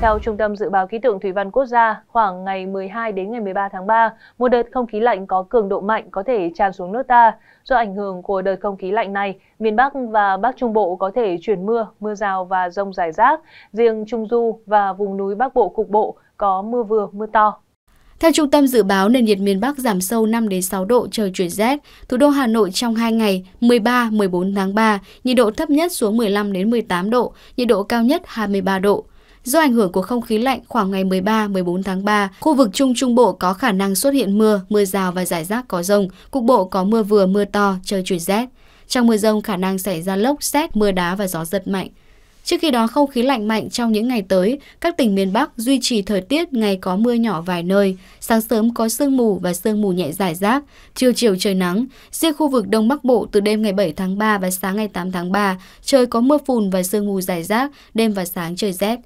Theo Trung tâm Dự báo Khí tượng Thủy văn Quốc gia, khoảng ngày 12 đến ngày 13 tháng 3, một đợt không khí lạnh có cường độ mạnh có thể tràn xuống nước ta. Do ảnh hưởng của đợt không khí lạnh này, miền Bắc và Bắc Trung Bộ có thể chuyển mưa, mưa rào và rông rải rác. Riêng Trung Du và vùng núi Bắc Bộ cục bộ có mưa vừa, mưa to. Theo Trung tâm Dự báo, nền nhiệt miền Bắc giảm sâu 5-6 độ trời chuyển rét. Thủ đô Hà Nội trong 2 ngày 13-14 tháng 3, nhiệt độ thấp nhất xuống 15-18 độ, nhiệt độ cao nhất 23 độ. Do ảnh hưởng của không khí lạnh khoảng ngày 13-14 tháng 3, khu vực Trung Trung Bộ có khả năng xuất hiện mưa, mưa rào và rải rác có rông, cục bộ có mưa vừa mưa to, trời chuyển rét. Trong mưa rông khả năng xảy ra lốc, xét, mưa đá và gió giật mạnh. Trước khi đó không khí lạnh mạnh trong những ngày tới, các tỉnh miền Bắc duy trì thời tiết ngày có mưa nhỏ vài nơi, sáng sớm có sương mù và sương mù nhẹ rải rác, chiều chiều trời nắng. Riêng khu vực Đông Bắc Bộ từ đêm ngày 7 tháng 3 và sáng ngày 8 tháng 3, trời có mưa phùn và sương mù rải rác, đêm và sáng trời rét.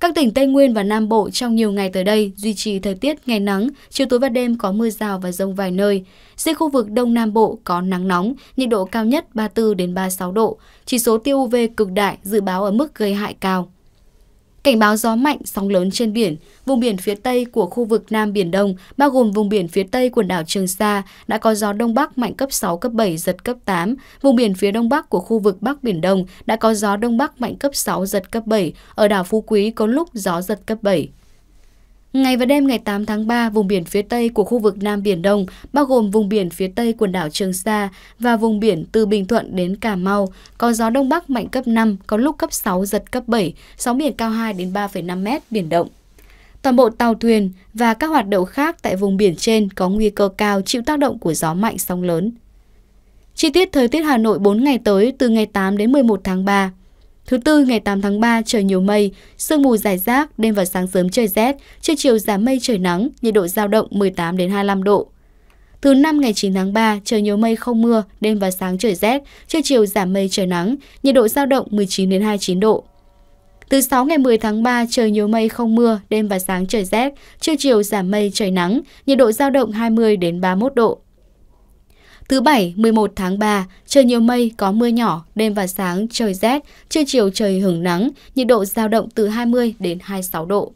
Các tỉnh Tây Nguyên và Nam Bộ trong nhiều ngày tới đây duy trì thời tiết ngày nắng, chiều tối và đêm có mưa rào và rông vài nơi. Riêng khu vực Đông Nam Bộ có nắng nóng, nhiệt độ cao nhất 34 đến 36 độ, chỉ số tiêu UV cực đại dự báo ở mức gây hại cao. Cảnh báo gió mạnh, sóng lớn trên biển, vùng biển phía tây của khu vực Nam Biển Đông, bao gồm vùng biển phía tây quần đảo Trường Sa, đã có gió Đông Bắc mạnh cấp 6, cấp 7, giật cấp 8. Vùng biển phía Đông Bắc của khu vực Bắc Biển Đông đã có gió Đông Bắc mạnh cấp 6, giật cấp 7. Ở đảo Phú Quý có lúc gió giật cấp 7. Ngày và đêm ngày 8 tháng 3, vùng biển phía tây của khu vực Nam Biển Đông, bao gồm vùng biển phía tây quần đảo Trường Sa và vùng biển từ Bình Thuận đến Cà Mau, có gió đông bắc mạnh cấp 5, có lúc cấp 6, giật cấp 7, sóng biển cao 2 đến 3,5 mét, biển động. Toàn bộ tàu thuyền và các hoạt động khác tại vùng biển trên có nguy cơ cao chịu tác động của gió mạnh sóng lớn. Chi tiết thời tiết Hà Nội 4 ngày tới từ ngày 8 đến 11 tháng 3. Thứ tư ngày 8 tháng 3 trời nhiều mây, sương mù rải rác, đêm và sáng sớm trời rét, trưa chiều giảm mây trời nắng, nhiệt độ giao động 18 đến 25 độ. Thứ năm ngày 9 tháng 3 trời nhiều mây không mưa, đêm và sáng trời rét, trưa chiều giảm mây trời nắng, nhiệt độ giao động 19 đến 29 độ. Từ 6 ngày 10 tháng 3 trời nhiều mây không mưa, đêm và sáng trời rét, trưa chiều giảm mây trời nắng, nhiệt độ giao động 20 đến 31 độ. Thứ Bảy, 11 tháng 3, trời nhiều mây, có mưa nhỏ, đêm và sáng trời rét, trưa chiều trời hưởng nắng, nhiệt độ giao động từ 20 đến 26 độ.